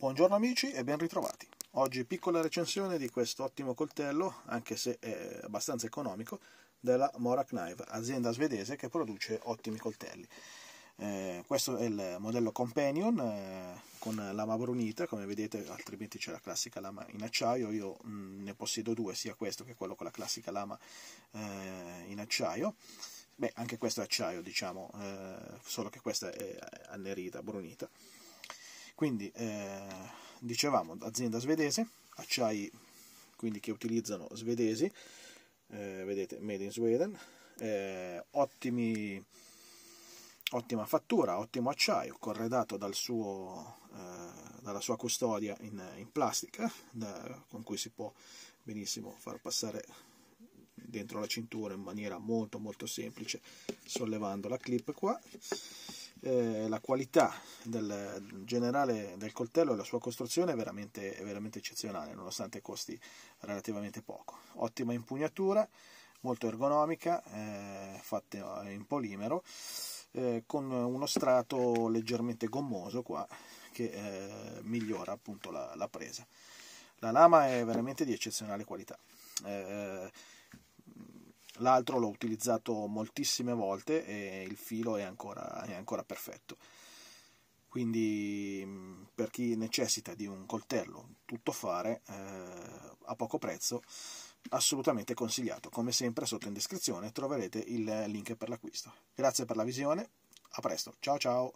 Buongiorno amici e ben ritrovati. Oggi piccola recensione di questo ottimo coltello, anche se è abbastanza economico, della Mora Knife, azienda svedese che produce ottimi coltelli. Eh, questo è il modello Companion eh, con lama brunita, come vedete, altrimenti c'è la classica lama in acciaio. Io mh, mm, ne possiedo due, sia questo che quello con la classica lama eh, in acciaio. Beh, anche questo è acciaio, diciamo, eh, solo che questa è annerita, brunita. Quindi, eh, dicevamo, azienda svedese, acciai quindi che utilizzano svedesi, eh, vedete, made in Sweden, eh, ottimi, ottima fattura, ottimo acciaio, corredato dal suo, eh, dalla sua custodia in, in plastica, da, con cui si può benissimo far passare dentro la cintura in maniera molto molto semplice sollevando la clip qua eh, la qualità del generale del coltello e la sua costruzione è veramente, è veramente eccezionale, nonostante costi relativamente poco. Ottima impugnatura, molto ergonomica, eh, fatta in polimero, eh, con uno strato leggermente gommoso qua che eh, migliora appunto la, la, presa. La lama è veramente di eccezionale qualità. Eh, l'altro l'ho utilizzato moltissime volte e il filo è ancora, è ancora perfetto quindi mm, per chi necessita di un coltello tutto fare eh, a poco prezzo assolutamente consigliato come sempre sotto in descrizione troverete il link per l'acquisto grazie per la visione a presto ciao ciao